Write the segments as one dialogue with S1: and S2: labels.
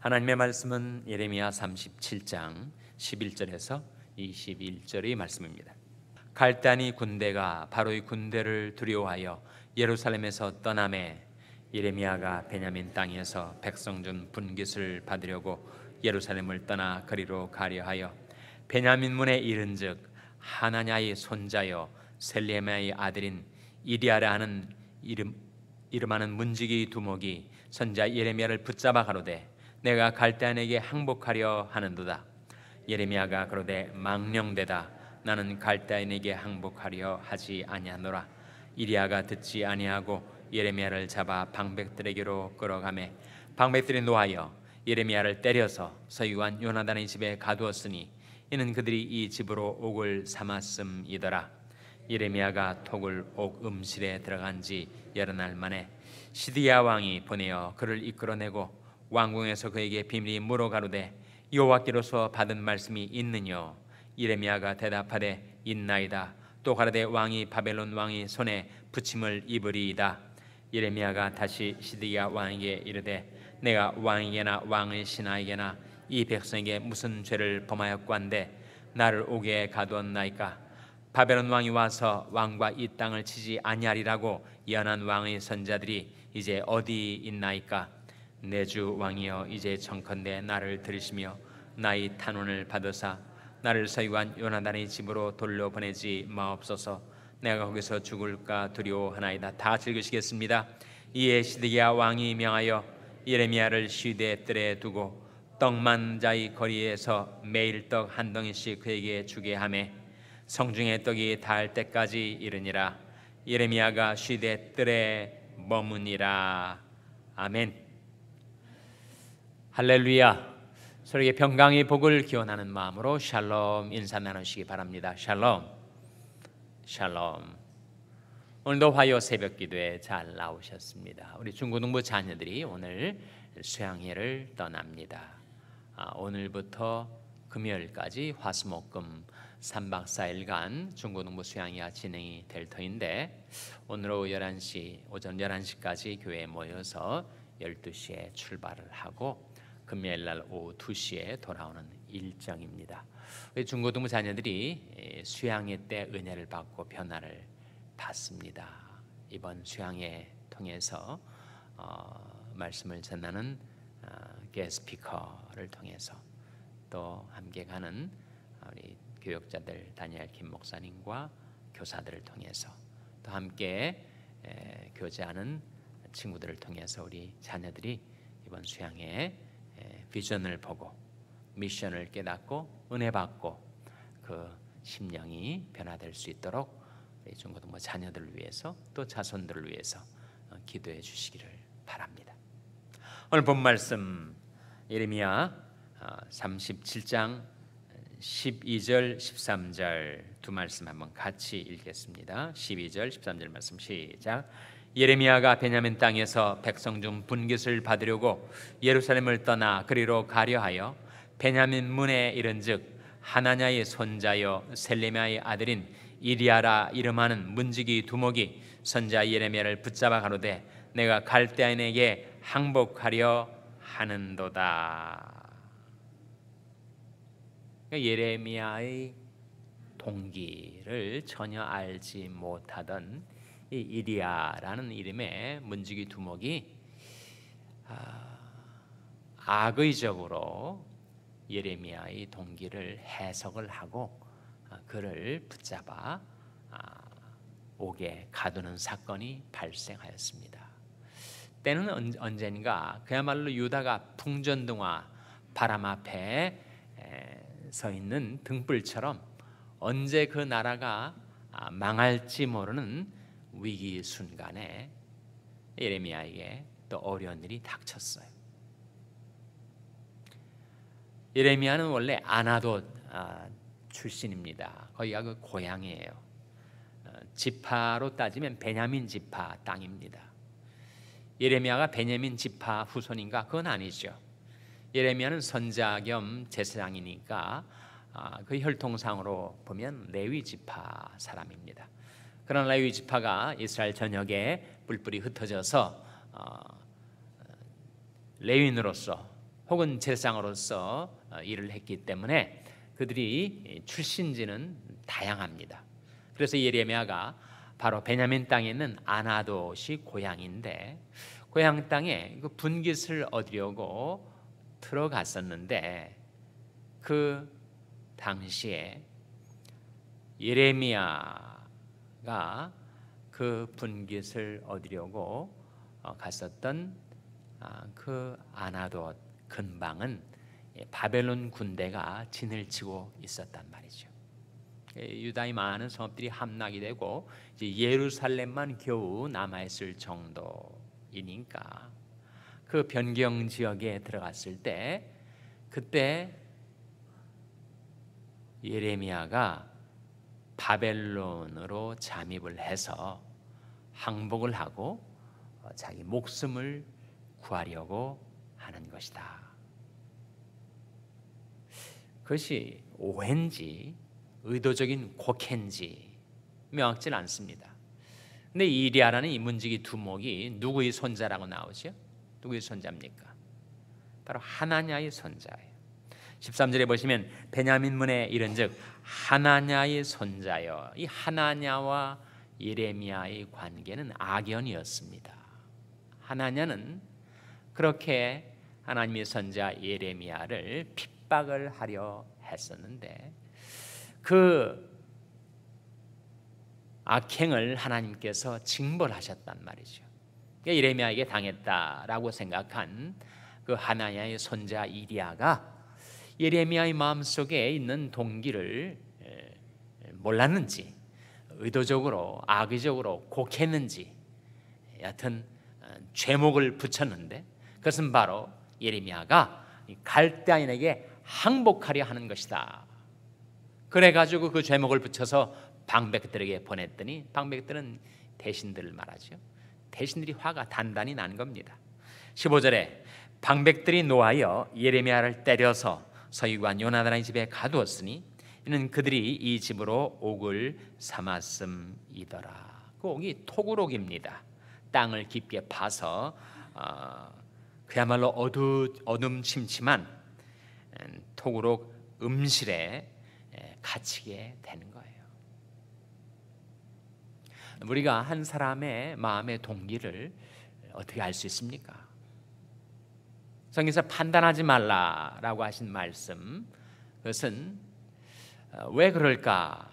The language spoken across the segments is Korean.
S1: 하나님의 말씀은 예레미야 37장 11절에서 21절의 말씀입니다. 갈단이 군대가 바로 이 군대를 두려워하여 예루살렘에서 떠남에 예레미야가 베냐민 땅에서 백성 중 분깃을 받으려고 예루살렘을 떠나 그리로 가려하여 베냐민 문에 이른즉 하나냐의 손자여 셀레마의 아들인 이리아라 는 이름 이름하는 문지기 두목이 선자 예레미야를 붙잡아 가로되 내가 갈대안에게 항복하려 하는도다. 예레미야가 그러되 망령되다. 나는 갈대안에게 항복하려 하지 아니하노라. 이리야가 듣지 아니하고 예레미야를 잡아 방백들에게로 끌어가매 방백들이 노하여 예레미야를 때려서 서유한 요나단의 집에 가두었으니 이는 그들이 이 집으로 옥을 삼았음이더라. 예레미야가 톡을 옥 음실에 들어간 지 여러 날 만에 시디야 왕이 보내어 그를 이끌어내고 왕궁에서 그에게 비밀히 물어 가로되 여호와께로서 받은 말씀이 있느뇨 이레미야가 대답하되 있나이다 또 가로되 왕이 바벨론 왕이 손에 붙임을 입으리이다 이레미야가 다시 시드기야 왕에게 이르되 내가 왕에게나 왕의 신하에게나 이 백성에게 무슨 죄를 범하였관데 나를 오게 가두었나이까 바벨론 왕이 와서 왕과 이 땅을 치지 아니하리라고 연한 왕의 선자들이 이제 어디 있나이까 내주 왕이여 이제 정컨대 나를 들으시며 나의 탄원을 받으사 나를 서유한 요나단의 집으로 돌려보내지 마옵소서 내가 거기서 죽을까 두려워하나이다 다 즐기시겠습니다 이에 시드기야 왕이 명하여 예레미야를 시대 뜰에 두고 떡만 자의 거리에서 매일 떡 한 덩이씩 그에게 주게 하매 성중의 떡이 닿을 때까지 이르니라 예레미야가 시대 뜰에 머무니라 아멘 할렐루야. 서로에게 평강의 복을 기원하는 마음으로 샬롬 인사 나누시기 바랍니다. 샬롬. 샬롬. 오늘도 화요 새벽 기도에 잘 나오셨습니다. 우리 중고등부 자녀들이 오늘 수양회를 떠납니다. 아, 오늘부터 금요일까지 화수목금 3박 4일간 중고등부 수양회가 진행이 될 터인데 오늘 오후 11시 오전 11시까지 교회에 모여서 12시에 출발을 하고 금요일 날 오후 2시에 돌아오는 일정입니다. 중고등부 자녀들이 예, 수양회 때 은혜를 받고 변화를 받습니다. 이번 수양회 통해서 어, 말씀을 전하는 어, 게스피커를 통해서 또 함께 가는 아, 우리 교역자들 다니엘 김 목사님과 교사들을 통해서 또 함께 에, 예, 교제하는 친구들을 통해서 우리 자녀들이 이번 수양회에 비전을 보고 미션을 깨닫고 은혜 받고 그 심령이 변화될 수 있도록 중고등부 뭐 자녀들을 위해서 또 자손들을 위해서 어, 기도해 주시기를 바랍니다. 오늘 본 말씀 예레미야 37장 12절 13절 두 말씀 한번 같이 읽겠습니다. 12절 13절 말씀 시작. 예레미야가 베냐민 땅에서 백성 중 분깃을 받으려고 예루살렘을 떠나 그리로 가려하여 베냐민 문에 이른즉 하나냐의 손자여 셀레미야의 아들인 이리아라 이름하는 문지기 두목이 선자 예레미야를 붙잡아 가로되 내가 갈대아인에게 항복하려 하는도다. 그러니까 예레미야의 동기를 전혀 알지 못하던 이이리아라는 이름의 문지기 두목이 아, 악의적으로 예레미야의 동기를 해석을 하고 아, 그를 붙잡아 아, 옥에 가두는 사건이 발생하였습니다. 때는 언젠가 그야말로 유다가 풍전등화 바람 앞에 서 있는 등불처럼 언제 그 나라가 망할지 모르는 위기 순간에 예레미야에게 또 어려운 일이 닥쳤어요. 예레미야는 원래 아나돗 아, 출신입니다. 거기가 그 고향이에요. 어, 지파로 따지면 베냐민 지파 땅입니다. 예레미야가 베냐민 지파 후손인가? 그건 아니죠. 예레미야는 선자 겸 제사장이니까 아, 그 혈통상으로 보면 레위 지파 사람입니다. 그러나 레위 지파가 이스라엘 전역에 뿔뿔이 흩어져서 어, 레인으로서 혹은 제사장으로서 어, 일을 했기 때문에 그들이 출신지는 다양합니다. 그래서 예레미야가 바로 베냐민 땅에 있는 아나도시 고향인데 고향 땅에 그 분깃을 얻으려고 들어갔었는데 그 당시에 예레미야 그 분깃을 얻으려고 어, 갔었던 아, 그 아나돗 근방은 예, 바벨론 군대가 진을 치고 있었단 말이죠. 예, 유다의 많은 성읍들이 함락이 되고 이제 예루살렘만 겨우 남아있을 정도이니까 그 변경 지역에 들어갔을 때 그때 예레미야가 바벨론으로 잠입을 해서 항복을 하고 어, 자기 목숨을 구하려고 하는 것이다. 그것이 오해인지 의도적인 곡해인지 명확진 않습니다. 근데 이리아라는 이문지기 두목이 누구의 손자라고 나오죠? 누구의 손자입니까? 바로 하나냐의 손자예요. 13절에 보시면 베냐민 문에 이른즉 하나냐의 손자여 이 하나냐와 예레미야의 관계는 악연이었습니다. 하나냐는 그렇게 하나님의 선자 예레미야를 핍박을 하려 했었는데 그 악행을 하나님께서 징벌하셨단 말이죠. 그러니까 예레미야에게 당했다라고 생각한 그 하나냐의 손자 이리아가 예레미야의 마음속에 있는 동기를 몰랐는지 의도적으로 악의적으로 곡했는지 여하튼 어, 죄목을 붙였는데 그것은 바로 예레미야가 갈대아인에게 항복하려 하는 것이다. 그래 가지고 그 죄목을 붙여서 방백들에게 보냈더니 방백들은 대신들을 말하죠. 대신들이 화가 단단히 난 겁니다. 15절에 방백들이 놓아여 예레미야를 때려서 서유관 요나단의 집에 가두었으니 이는 그들이 이 집으로 옥을 삼았음이더라. 그 옥이 토굴옥입니다. 땅을 깊게 파서 어, 그야말로 어두 어둠침침한 음, 토굴옥 음실에 갇히게 되는 거예요. 우리가 한 사람의 마음의 동기를 어떻게 알 수 있습니까? 성경에서 판단하지 말라라고 하신 말씀 그것은 어, 왜 그럴까?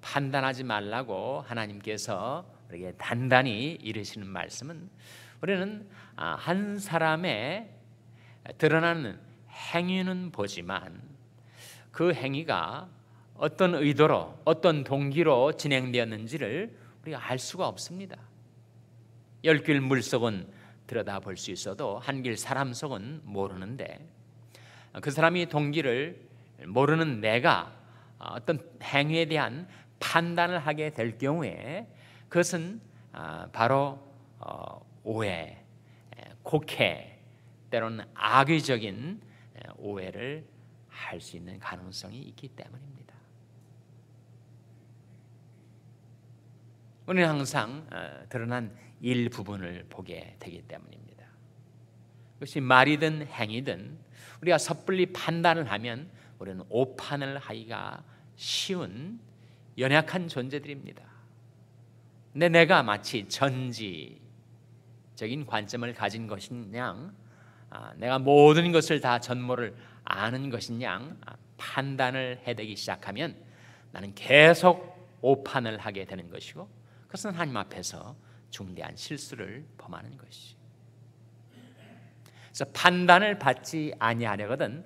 S1: 판단하지 말라고 하나님께서 우리에게 단단히 이르시는 말씀은 우리는 아, 한 사람의 드러나는 행위는 보지만 그 행위가 어떤 의도로 어떤 동기로 진행되었는지를 우리가 알 수가 없습니다. 열 길 물속은 들여다볼 수 있어도 한길 사람 속은 모르는데 그 사람이 동기를 모르는 내가 어떤 행위에 대한 판단을 하게 될 경우에 그것은 아, 바로 어, 오해, 곡해, 때로는 악의적인 오해를 할 수 있는 가능성이 있기 때문입니다. 오늘 항상 어, 드러난 일부분을 보게 되기 때문입니다. 그것이 말이든 행위든 우리가 섣불리 판단을 하면 우리는 오판을 하기가 쉬운 연약한 존재들입니다. 근데 내가 마치 전지적인 관점을 가진 것이냐, 아, 내가 모든 것을 다 전모를 아는 것이냐 아, 판단을 해대기 시작하면 나는 계속 오판을 하게 되는 것이고 그것은 하나님 앞에서 중대한 실수를 범하는 것이. 그래서 판단을 받지 아니하려거든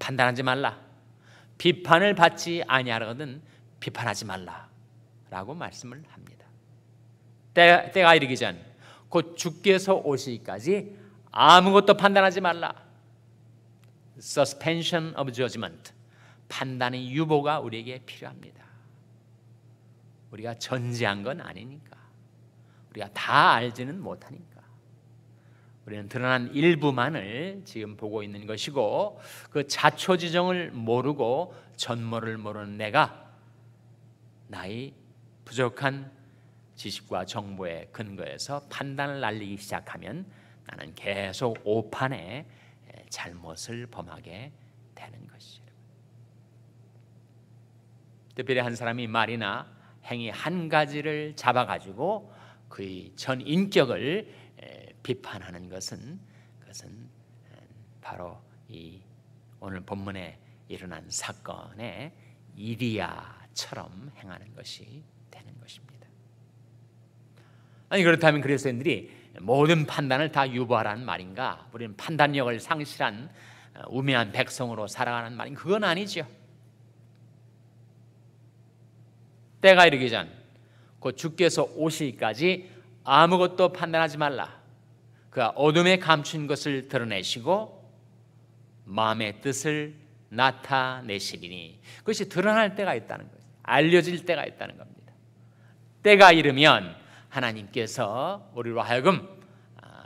S1: 판단하지 말라. 비판을 받지 아니하려거든 비판하지 말라라고 말씀을 합니다. 때, 때가 이르기 전 곧 주께서 오시기까지 아무것도 판단하지 말라. Suspension of judgment. 판단의 유보가 우리에게 필요합니다. 우리가 전제한 건 아니니까. 우리가 다 알지는 못하니까. 우리는 드러난 일부만을 지금 보고 있는 것이고 그 자초지정을 모르고 전모를 모르는 내가 나의 부족한 지식과 정보의 근거에서 판단을 날리기 시작하면 나는 계속 오판에 잘못을 범하게 되는 것이에요. 특별히 한 사람이 말이나 행위 한 가지를 잡아가지고 그의 전 인격을 비판하는 것은 그것은 음, 바로 이 오늘 본문에 일어난 사건의 이리야처럼 행하는 것이 되는 것입니다. 아니 그렇다면 그리스도인들이 모든 판단을 다 유보하라는 말인가? 우리는 판단력을 상실한 어, 우매한 백성으로 살아가는 말인 그건 아니죠. 때가 이르기 전, 곧 주께서 오시기까지 아무것도 판단하지 말라. 그가 어둠에 감춘 것을 드러내시고 마음의 뜻을 나타내시리니 그것이 드러날 때가 있다는 거예요. 알려질 때가 있다는 겁니다. 때가 이르면 하나님께서 우리로 하여금 아,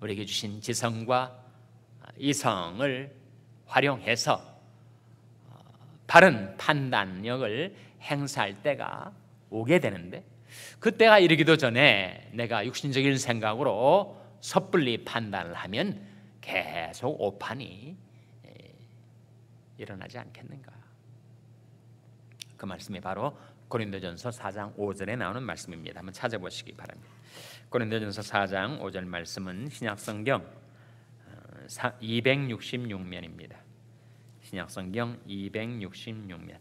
S1: 우리에게 주신 지성과 아, 이성을 활용해서 어, 바른 판단력을 행사할 때가 오게 되는데 그때가 이르기도 전에 내가 육신적인 생각으로 섣불리 판단을 하면 계속 오판이 예, 일어나지 않겠는가 그 말씀이 바로 고린도전서 4장 5절에 나오는 말씀입니다 한번 찾아보시기 바랍니다 고린도전서 4장 5절 말씀은 신약성경 266면입니다 어, 신약성경 266면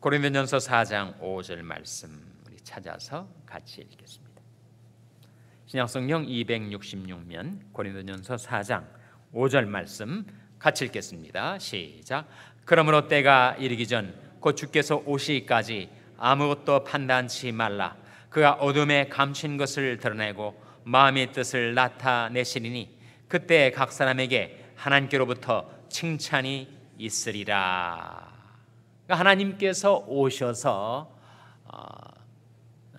S1: 고린도전서 4장 5절 말씀 우리 찾아서 같이 읽겠습니다. 신약성경 266면 고린도전서 4장 5절 말씀 같이 읽겠습니다. 시작. 그러므로 때가 이르기 전 곧 주께서 오시기까지 아무것도 판단치 말라. 그가 어둠에 감춘 것을 드러내고 마음의 뜻을 나타내시리니 그때 각 사람에게 하나님께로부터 칭찬이 있으리라. 그러니까 하나님께서 오셔서 어,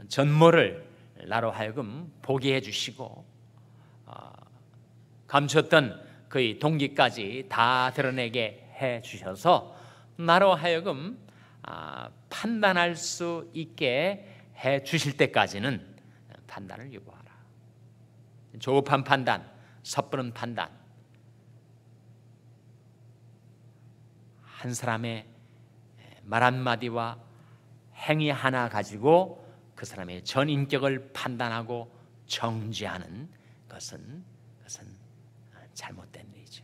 S1: 전모를 나로 하여금 보게 해주시고 어, 감췄던 그의 동기까지 다 드러내게 해주셔서 나로 하여금 아, 판단할 수 있게 해주실 때까지는 판단을 요구하라 조급한 판단, 섣부른 판단 한 사람의 말 한마디와 행위 하나 가지고 그 사람의 전 인격을 판단하고 정죄하는 것은 그것은 잘못된 일이죠.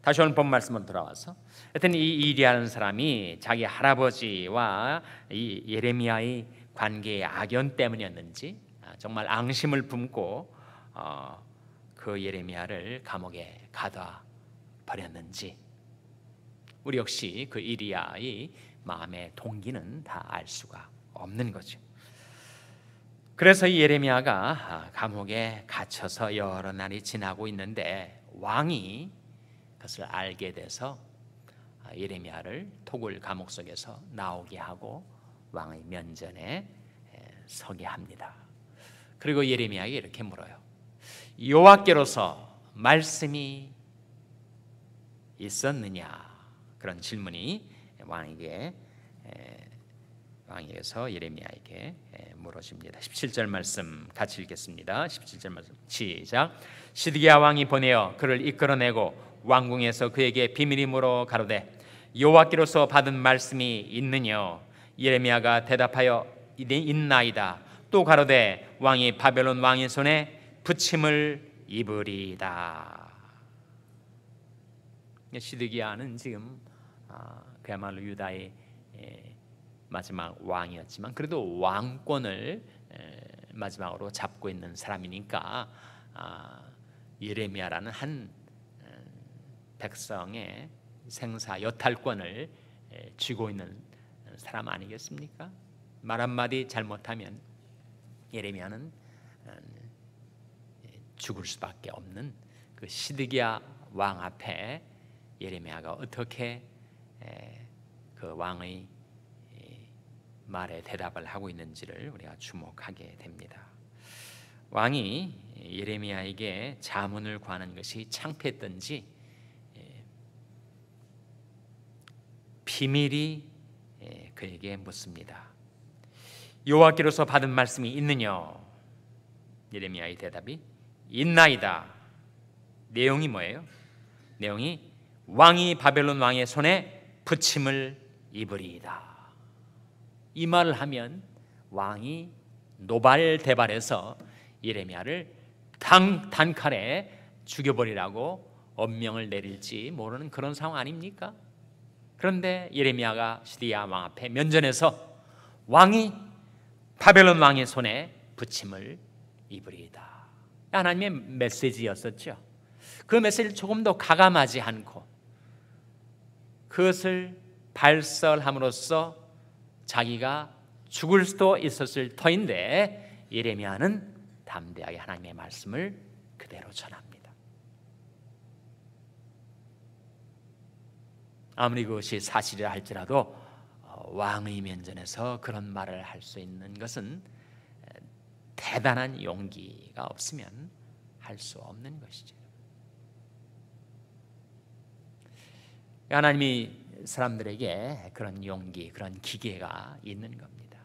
S1: 다시 오늘 본 말씀으로 돌아와서 하여튼 이 이리라는 사람이 자기 할아버지와 이 예레미야의 관계의 악연 때문이었는지 아, 정말 앙심을 품고 어, 그 예레미야를 감옥에 가둬 버렸는지 우리 역시 그 이리야의 마음의 동기는 다 알 수가 없는 거죠. 그래서 이 예레미야가 아, 감옥에 갇혀서 여러 날이 지나고 있는데 왕이 그것을 알게 돼서 아, 예레미야를 토굴 감옥 속에서 나오게 하고 왕의 면전에 서게 합니다. 그리고 예레미야에게 이렇게 물어요. 여호와께로서 말씀이 있었느냐? 그런 질문이 왕에게 왕에서 예레미야에게 물어집니다. 17절 말씀 같이 읽겠습니다. 17절 말씀 시작. 시드기야 왕이 보내어 그를 이끌어내고 왕궁에서 그에게 비밀임으로 가로되 여호와께로서 받은 말씀이 있느냐 예레미야가 대답하여 있나이다. 또 가로되 왕이 바벨론 왕의 손에 부침을 입으리다. 시드기야는 지금 아, 그야말로 유다의 예, 마지막 왕이었지만 그래도 왕권을 예, 마지막으로 잡고 있는 사람이니까 아, 예레미야라는 한 음, 백성의 생사 여탈권을 예, 쥐고 있는 사람 아니겠습니까? 말 한마디 잘못하면 예레미야는 음, 죽을 수밖에 없는 그 시드기야 왕 앞에 예레미야가 어떻게 그 왕의 말에 대답을 하고 있는지를 우리가 주목하게 됩니다. 왕이 예레미야에게 자문을 구하는 것이 창피했던지 비밀이 그에게 묻습니다. 여호와께로서 받은 말씀이 있느냐? 예레미야의 대답이 있나이다. 내용이 뭐예요? 내용이 왕이 바벨론 왕의 손에 그침을 입으리이다. 이 말을 하면 왕이 노발대발해서 예레미야를 당, 단칼에 죽여버리라고 엄명을 내릴지 모르는 그런 상황 아닙니까? 그런데 예레미야가 시디야 왕 앞에 면전에서 왕이 바벨론 왕의 손에 부침을 입으리이다. 하나님의 메시지였었죠. 그 메시지를 조금 더 가감하지 않고 그것을 발설함으로써 자기가 죽을 수도 있었을 터인데 예레미야는 담대하게 하나님의 말씀을 그대로 전합니다. 아무리 그것이 사실이라 할지라도 어, 왕의 면전에서 그런 말을 할 수 있는 것은 대단한 용기가 없으면 할 수 없는 것이죠. 하나님이 사람들에게 그런 용기, 그런 기계가 있는 겁니다.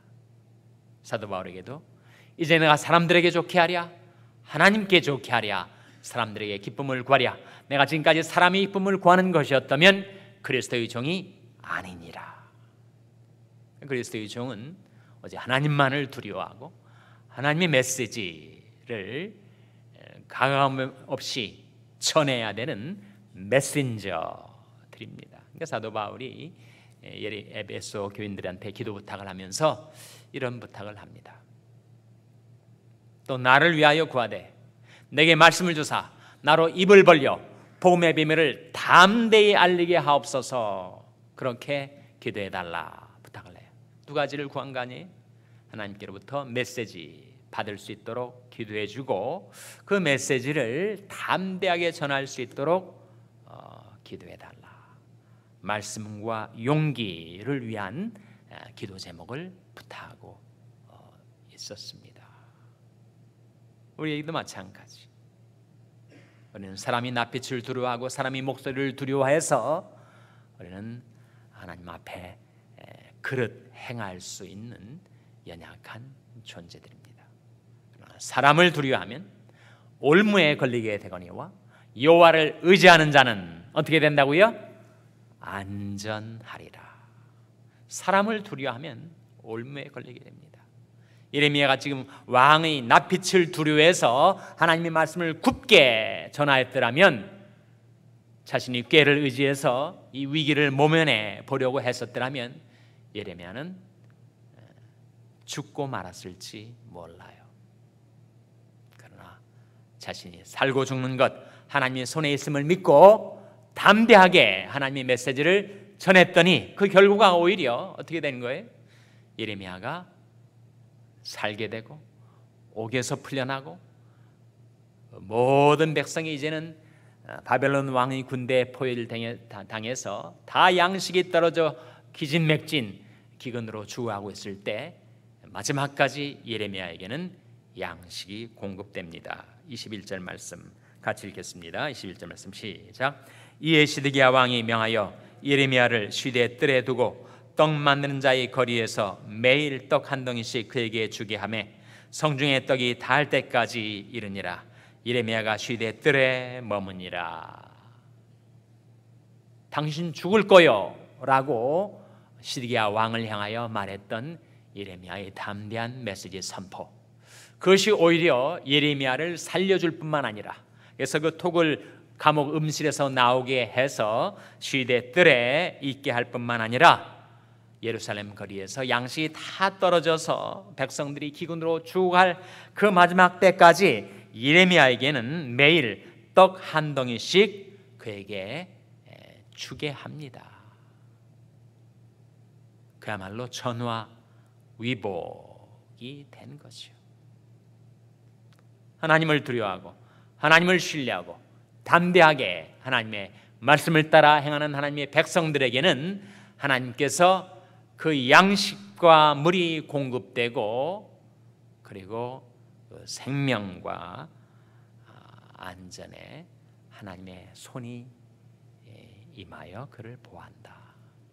S1: 사도 바울에게도 이제 내가 사람들에게 좋게 하랴, 하나님께 좋게 하랴, 사람들에게 기쁨을 구하랴. 내가 지금까지 사람의 기쁨을 구하는 것이었다면 그리스도의 종이 아니니라. 그리스도의 종은 어제 하나님만을 두려워하고 하나님의 메시지를 가감 없이 전해야 되는 메신저 드립니다. 그러니까 사도 바울이 예리 에베소 교인들한테 기도 부탁을 하면서 이런 부탁을 합니다. 또 나를 위하여 구하되 내게 말씀을 주사 나로 입을 벌려 복음의 비밀을 담대히 알리게 하옵소서. 그렇게 기도해 달라 부탁을 해요. 두 가지를 구한 거니 하나님께로부터 메시지 받을 수 있도록 기도해 주고 그 메시지를 담대하게 전할 수 있도록 어, 기도해 달라. 말씀과 용기를 위한 아, 기도 제목을 부탁하고 어, 있었습니다. 우리에게도 마찬가지. 우리는 사람이 낯빛을 두려워하고 사람이 목소리를 두려워해서 우리는 하나님 앞에 그릇 행할 수 있는 연약한 존재들입니다. 사람을 두려워하면 올무에 걸리게 되거니와 여호와를 의지하는 자는 어떻게 된다고요? 안전하리라. 사람을 두려워하면 올무에 걸리게 됩니다. 예레미야가 지금 왕의 낯빛을 두려워해서 하나님의 말씀을 굽게 전하였더라면 자신이 꾀를 의지해서 이 위기를 모면해 보려고 했었더라면 예레미야는 어, 죽고 말았을지 몰라요. 그러나 자신이 살고 죽는 것 하나님의 손에 있음을 믿고 담대하게 하나님의 메시지를 전했더니 그 결과가 오히려 어떻게 된 거예요? 예레미야가 살게 되고 옥에서 풀려나고 모든 백성이 이제는 아, 바벨론 왕의 군대 포위 당해서 다 양식이 떨어져 기진맥진 기근으로 죽어가고 있을 때 마지막까지 예레미야에게는 양식이 공급됩니다. 21절 말씀 같이 읽겠습니다. 21절 말씀 시작. 이에 시드기야 왕이 명하여 예레미야를 시대에 뜰에 두고 떡 만드는 자의 거리에서 매일 떡 한 덩이씩 그에게 주게 하매 성중의 떡이 닿을 때까지 이르니라 예레미야가 시대 뜰에 머무니라 당신 죽을 거요라고 시드기야 왕을 향하여 말했던 예레미야의 담대한 메시지 선포 그것이 오히려 예레미야를 살려줄 뿐만 아니라 그래서 그 톡을 감옥 음실에서 나오게 해서 시대 뜰에 있게 할 뿐만 아니라 예루살렘 거리에서 양식이 다 떨어져서 백성들이 기근으로 죽어갈 그 마지막 때까지 예레미야에게는 매일 떡 한 덩이씩 그에게 주게 합니다. 그야말로 전화 위복이 된 거죠. 하나님을 두려워하고 하나님을 신뢰하고 담대하게 하나님의 말씀을 따라 행하는 하나님의 백성들에게는 하나님께서 그 양식과 물이 공급되고 그리고 그 생명과 아, 안전에 하나님의 손이 예, 임하여 그를 보한다.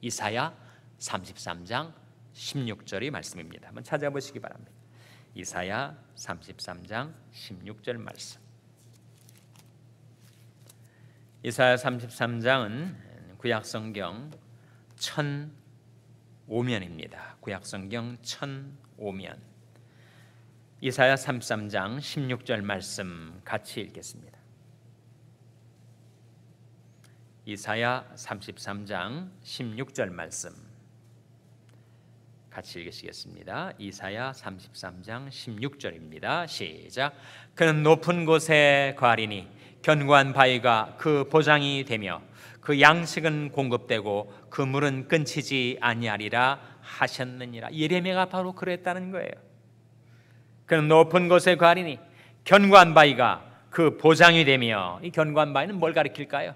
S1: 이사야 33장 16절이 말씀입니다. 한번 찾아보시기 바랍니다. 이사야 33장 16절 말씀. 이사야 33장은 구약 성경 1005면입니다. 구약 성경 1005면. 이사야 33장 16절 말씀 같이 읽겠습니다. 이사야 33장 16절 말씀 같이 읽으시겠습니다. 이사야 33장 16절입니다. 시작. 그는 높은 곳에 거하리니 견고한 바위가 그 보장이 되며 그 양식은 공급되고 그 물은 끊치지 아니하리라 하셨느니라. 예레미야가 바로 그랬다는 거예요. 그는 높은 곳에 가리니 견고한 바위가 그 보장이 되며 이 견고한 바위는 뭘 가리킬까요?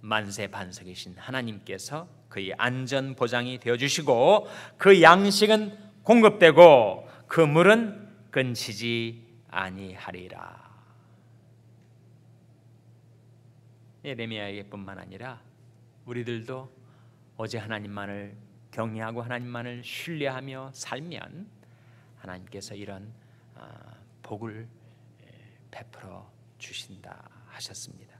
S1: 만세 반석이신 하나님께서 그의 안전 보장이 되어 주시고 그 양식은 공급되고 그 물은 끊치지 아니하리라. 예레미야에게뿐만 아니라 우리들도 어제 하나님만을 경외하고 하나님만을 신뢰하며 살면 하나님께서 이런 아, 복을 베풀어 주신다 하셨습니다.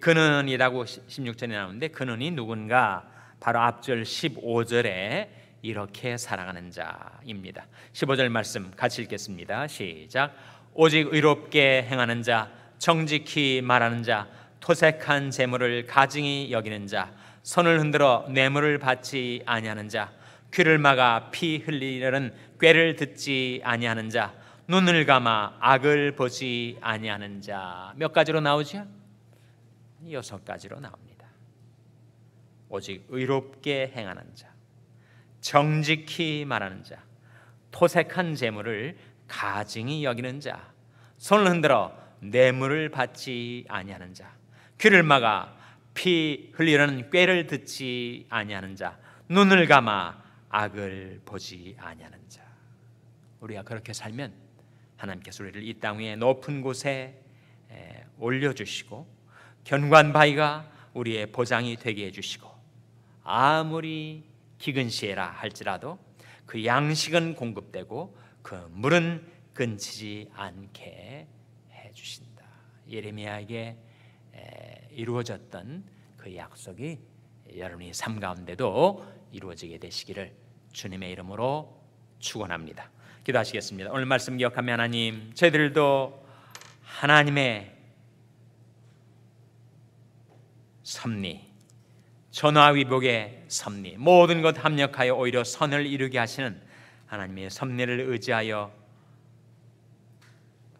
S1: 그는이라고 16절에 나오는데 그는이 누군가 바로 앞절 15절에 이렇게 살아가는 자입니다. 15절 말씀 같이 읽겠습니다. 시작. 오직 의롭게 행하는 자, 정직히 말하는 자, 토색한 재물을 가증히 여기는 자 손을 흔들어 뇌물을 받지 아니하는 자 귀를 막아 피 흘리려는 꾀를 듣지 아니하는 자 눈을 감아 악을 보지 아니하는 자몇 가지로 나오죠? 여섯 가지로 나옵니다. 오직 의롭게 행하는 자, 정직히 말하는 자, 토색한 재물을 가증히 여기는 자, 손을 흔들어 뇌물을 받지 아니하는 자, 귀를 막아 피 흘리려는 꾀를 듣지 아니하는 자 눈을 감아 악을 보지 아니하는 자 우리가 그렇게 살면 하나님께서 우리를 이 땅 위에 높은 곳에 올려주시고 견관 바위가 우리의 보장이 되게 해주시고 아무리 기근시해라 할지라도 그 양식은 공급되고 그 물은 끊치지 않게 해주신다 예레미야에게 이루어졌던 그 약속이 여러분의 삶 가운데도 이루어지게 되시기를 주님의 이름으로 축원합니다. 기도하시겠습니다. 오늘 말씀 기억하며 하나님, 저희들도 하나님의 섭리, 전화위복의 섭리, 모든 것 합력하여 오히려 선을 이루게 하시는 하나님의 섭리를 의지하여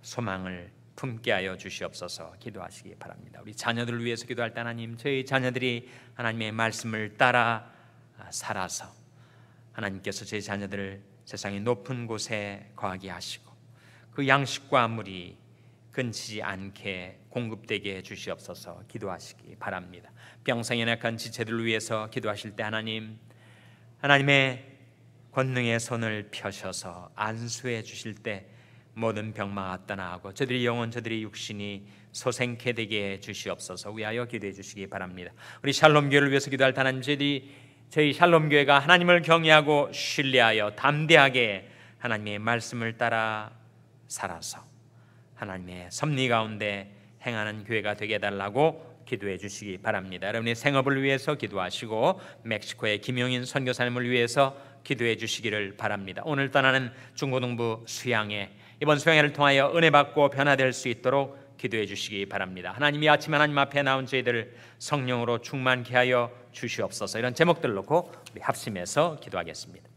S1: 소망을 품게 하여 주시옵소서 기도하시기 바랍니다. 우리 자녀들을 위해서 기도할 때 하나님 저희 자녀들이 하나님의 말씀을 따라 살아서 하나님께서 제 자녀들을 세상의 높은 곳에 거하게 하시고 그 양식과 물이 근치지 않게 공급되게 해 주시옵소서 기도하시기 바랍니다. 병상에 약한 지체들을 위해서 기도하실 때 하나님 하나님의 권능의 손을 펴셔서 안수해 주실 때 모든 병마가 떠나고 저들이 영혼 저들이 육신이 소생케 되게 주시옵소서 위하여 기도해 주시기 바랍니다. 우리 샬롬 교회를 위해서 기도할 단한 저희 저희 샬롬 교회가 하나님을 경외하고 신뢰하여 담대하게 하나님의 말씀을 따라 살아서 하나님의 섭리 가운데 행하는 교회가 되게 달라고 기도해 주시기 바랍니다. 여러분의 생업을 위해서 기도하시고 멕시코의 김용인 선교사님을 위해서 기도해 주시기를 바랍니다. 오늘 떠나는 중고등부 수양의 이번 수행회를 통하여 은혜 받고 변화될 수 있도록 기도해 주시기 바랍니다. 하나님이 아침 하나님 앞에 나온 저희들 성령으로 충만케 하여 주시옵소서. 이런 제목들 놓고 우리 합심해서 기도하겠습니다.